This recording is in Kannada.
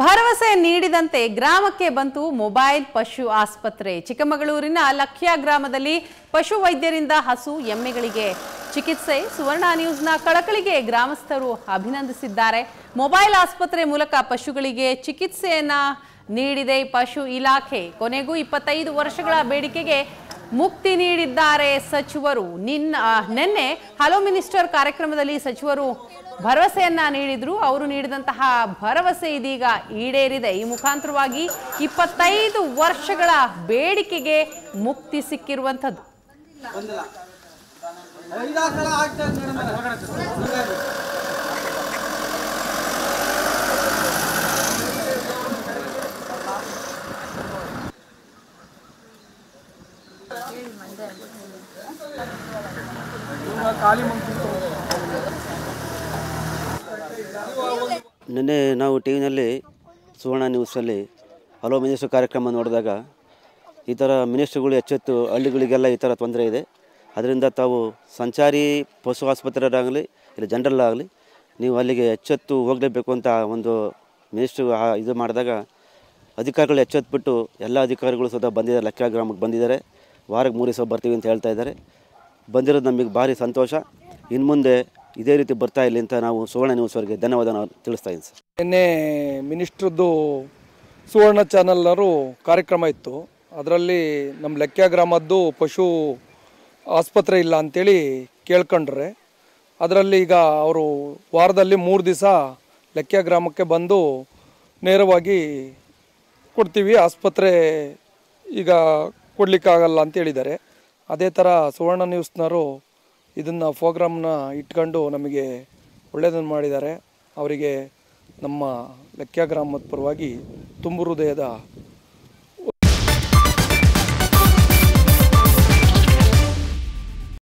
ಭರವಸೆ ನೀಡಿದಂತೆ ಗ್ರಾಮಕ್ಕೆ ಬಂತು ಮೊಬೈಲ್ ಪಶು ಆಸ್ಪತ್ರೆ ಚಿಕ್ಕಮಗಳೂರಿನ ಲಕ್ಷ್ಯ ಗ್ರಾಮದಲ್ಲಿ ಪಶು ವೈದ್ಯರಿಂದ ಹಸು ಎಮ್ಮೆಗಳಿಗೆ ಚಿಕಿತ್ಸೆ ಸುವರ್ಣ ನ್ಯೂಸ್ನ ಕಳಕಳಿಗೆ ಗ್ರಾಮಸ್ಥರು ಅಭಿನಂದಿಸಿದ್ದಾರೆ ಮೊಬೈಲ್ ಆಸ್ಪತ್ರೆ ಮೂಲಕ ಪಶುಗಳಿಗೆ ಚಿಕಿತ್ಸೆಯನ್ನ ನೀಡಿದೆ ಪಶು ಇಲಾಖೆ ಕೊನೆಗೂ ಇಪ್ಪತ್ತೈದು ವರ್ಷಗಳ ಬೇಡಿಕೆಗೆ ಮುಕ್ತಿ ನೀಡಿದ್ದಾರೆ ಸಚಿವರು ನಿನ್ನ ನಿನ್ನೆ ಹಲೋ ಮಿನಿಸ್ಟರ್ ಕಾರ್ಯಕ್ರಮದಲ್ಲಿ ಸಚಿವರು ಭರವಸೆಯನ್ನ ನೀಡಿದ್ರು ಅವರು ನೀಡಿದಂತಹ ಭರವಸೆ ಇದೀಗ ಈಡೇರಿದೆ ಈ ಮುಖಾಂತರವಾಗಿ ಇಪ್ಪತ್ತೈದು ವರ್ಷಗಳ ಬೇಡಿಕೆಗೆ ಮುಕ್ತಿ ಸಿಕ್ಕಿರುವಂಥದ್ದು ನಿನ್ನೆ ನಾವು ಟಿ ವಿನಲ್ಲಿ ಸುವರ್ಣ ನ್ಯೂಸಲ್ಲಿ ಹಲೋ ಮಿನಿಸ್ಟರ್ ಕಾರ್ಯಕ್ರಮ ನೋಡಿದಾಗ ಈ ಥರ ಮಿನಿಸ್ಟ್ರುಗಳು ಎಚ್ಚೆತ್ತು ಹಳ್ಳಿಗಳಿಗೆಲ್ಲ ಈ ಥರ ತೊಂದರೆ ಇದೆ ಅದರಿಂದ ತಾವು ಸಂಚಾರಿ ಪಶು ಆಸ್ಪತ್ರೆಯರಾಗಲಿ ಇಲ್ಲ ಜನರಲ್ ಆಗಲಿ ನೀವು ಅಲ್ಲಿಗೆ ಎಚ್ಚೆತ್ತು ಹೋಗಲೇಬೇಕು ಅಂತ ಒಂದು ಮಿನಿಸ್ಟ್ರು ಇದು ಮಾಡಿದಾಗ ಅಧಿಕಾರಿಗಳು ಎಚ್ಚೆತ್ಬಿಟ್ಟು ಎಲ್ಲ ಅಧಿಕಾರಿಗಳು ಸ್ವತಃ ಬಂದಿದ್ದಾರೆ ಲಕ್ಕ ಗ್ರಾಮಕ್ಕೆ ಬಂದಿದ್ದಾರೆ ವಾರಕ್ಕೆ ಮೂರು ದಿವಸ ಬರ್ತೀವಿ ಅಂತ ಹೇಳ್ತಾ ಇದ್ದಾರೆ ಬಂದಿರೋದು ನಮಗೆ ಭಾರಿ ಸಂತೋಷ ಇನ್ನು ಮುಂದೆ ಇದೇ ರೀತಿ ಬರ್ತಾ ಇಲ್ಲ ಅಂತ ನಾವು ಸುವರ್ಣ ಅವರಿಗೆ ಧನ್ಯವಾದ ತಿಳಿಸ್ತಾ ಇದ್ದೀನಿ ಸರ್ ನಿನ್ನೆ ಮಿನಿಸ್ಟ್ರದ್ದು ಸುವರ್ಣ ಚಾನಲ್ನರು ಕಾರ್ಯಕ್ರಮ ಇತ್ತು ಅದರಲ್ಲಿ ನಮ್ಮ ಲೆಕ್ಕ ಗ್ರಾಮದ್ದು ಪಶು ಆಸ್ಪತ್ರೆ ಇಲ್ಲ ಅಂಥೇಳಿ ಕೇಳ್ಕೊಂಡ್ರೆ ಅದರಲ್ಲಿ ಈಗ ಅವರು ವಾರದಲ್ಲಿ ಮೂರು ದಿವಸ ಲೆಕ್ಕ ಗ್ರಾಮಕ್ಕೆ ಬಂದು ನೇರವಾಗಿ ಕೊಡ್ತೀವಿ ಆಸ್ಪತ್ರೆ ಈಗ ಕೊಡಲಿಕ್ಕಾಗಲ್ಲ ಅಂತ ಹೇಳಿದ್ದಾರೆ ಅದೇ ಥರ ಸುವರ್ಣ ನ್ಯೂಸ್ನವರು ಇದನ್ನು ಫೋಗ್ರಾಮ್ನ ಇಟ್ಕೊಂಡು ನಮಗೆ ಒಳ್ಳೆಯದನ್ನು ಮಾಡಿದ್ದಾರೆ ಅವರಿಗೆ ನಮ್ಮ ಲೆಕ್ಕ ಗ್ರಾಮದ ಪರವಾಗಿ ತುಂಬು ಹೃದಯದ